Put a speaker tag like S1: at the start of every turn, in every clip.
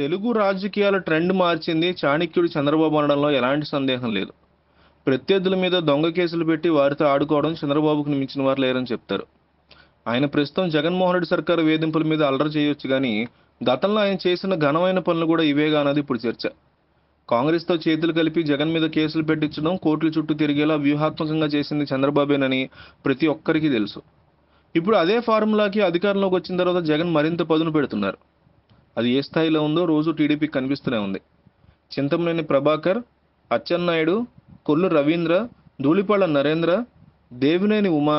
S1: తెలుగు రాజకీయాల ట్రెండ్ మార్చింది చాణక్యుడు చంద్రబాబు అనడంలో ఎలాంటి సందేహం లేదు ప్రత్యర్థుల మీద దొంగ కేసులు పెట్టి వారితో ఆడుకోవడం చంద్రబాబుకు మించిన వారు లేరని చెప్తారు ఆయన ప్రస్తుతం జగన్మోహన్ రెడ్డి సర్కారు వేధింపుల మీద అలర చేయొచ్చు కానీ గతంలో ఆయన చేసిన ఘనమైన పనులు కూడా ఇవేగా అన్నది ఇప్పుడు చర్చ కాంగ్రెస్తో చేతులు కలిపి జగన్ మీద కేసులు పెట్టించడం కోర్టుల చుట్టూ తిరిగేలా వ్యూహాత్మకంగా చేసింది చంద్రబాబేనని ప్రతి ఒక్కరికి తెలుసు ఇప్పుడు అదే ఫార్ములాకి అధికారంలోకి వచ్చిన తర్వాత జగన్ మరింత పదును పెడుతున్నారు అది ఏ స్థాయిలో ఉందో రోజు టీడీపీ కనిపిస్తూనే ఉంది చింతమనేని ప్రభాకర్ అచ్చెన్నాయుడు కొల్లు రవీంద్ర ధూళిపాళ నరేంద్ర దేవినేని ఉమా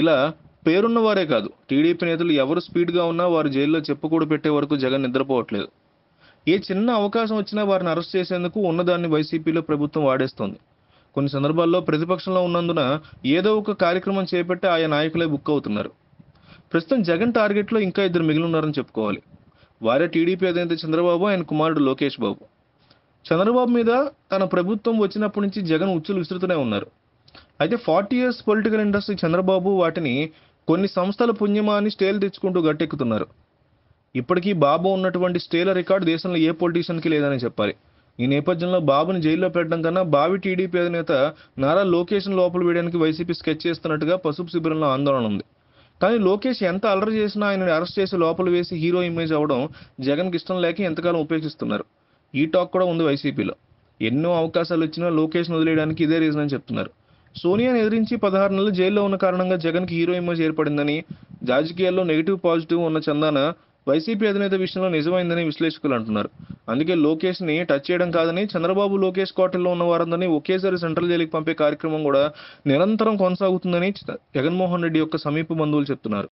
S1: ఇలా పేరున్న వారే కాదు టీడీపీ నేతలు ఎవరు స్పీడ్గా ఉన్నా వారు జైల్లో చెప్పుకూడు పెట్టే వరకు జగన్ నిద్రపోవట్లేదు ఏ చిన్న అవకాశం వచ్చినా వారిని అరెస్ట్ చేసేందుకు ఉన్నదాన్ని వైసీపీలో ప్రభుత్వం వాడేస్తోంది కొన్ని సందర్భాల్లో ప్రతిపక్షంలో ఉన్నందున ఏదో ఒక కార్యక్రమం చేపట్టి ఆయా నాయకులే బుక్ అవుతున్నారు ప్రస్తుతం జగన్ టార్గెట్లో ఇంకా ఇద్దరు ఉన్నారని చెప్పుకోవాలి వారే టీడీపీ అధినేత చంద్రబాబు ఆయన కుమారుడు లోకేష్ బాబు చంద్రబాబు మీద తన ప్రభుత్వం వచ్చినప్పటి నుంచి జగన్ ఉచ్చులు విసురుతూనే ఉన్నారు అయితే forty years political industry Chandrababu వాటిని కొన్ని సంస్థల పుణ్యమా అని తెచ్చుకుంటూ గట్టెక్కుతున్నారు ఇప్పటికీ బాబు ఉన్నటువంటి స్టేల రికార్డు దేశంలో ఏ పొలిటీషియన్కి లేదని చెప్పాలి ఈ నేపథ్యంలో బాబుని జైల్లో పెట్టడం కన్నా బావి టీడీపీ అధినేత నారా లోకేషన్ లోపల వేయడానికి వైసీపీ స్కెచ్ చేస్తున్నట్టుగా పసుపు శిబిరంలో ఆందోళన ఉంది కానీ లోకేష్ ఎంత అలరి చేసినా ఆయనని అరెస్ట్ చేసి లోపల వేసి హీరో ఇమేజ్ అవ్వడం జగన్కి ఇష్టం లేక ఎంతకాలం ఉపేక్షిస్తున్నారు ఈ టాక్ కూడా ఉంది వైసీపీలో ఎన్నో అవకాశాలు ఇచ్చినా లోకేష్ను వదిలేయడానికి ఇదే రీజన్ అని చెప్తున్నారు సోనియాని ఎదిరించి పదహారు నెలలు జైల్లో ఉన్న కారణంగా జగన్కి హీరో ఇమేజ్ ఏర్పడిందని రాజకీయాల్లో నెగిటివ్ పాజిటివ్ ఉన్న చందాన వైసీపీ అధినేత విషయంలో నిజమైందని విశ్లేషకులు అంటున్నారు అందుకే లోకేష్ని టచ్ చేయడం కాదని చంద్రబాబు లోకేష్ కోటల్లో ఉన్న వారందరినీ ఒకేసారి సెంట్రల్ జైలుకి పంపే కార్యక్రమం కూడా నిరంతరం కొనసాగుతుందని జగన్మోహన్ రెడ్డి యొక్క సమీప బంధువులు చెప్తున్నారు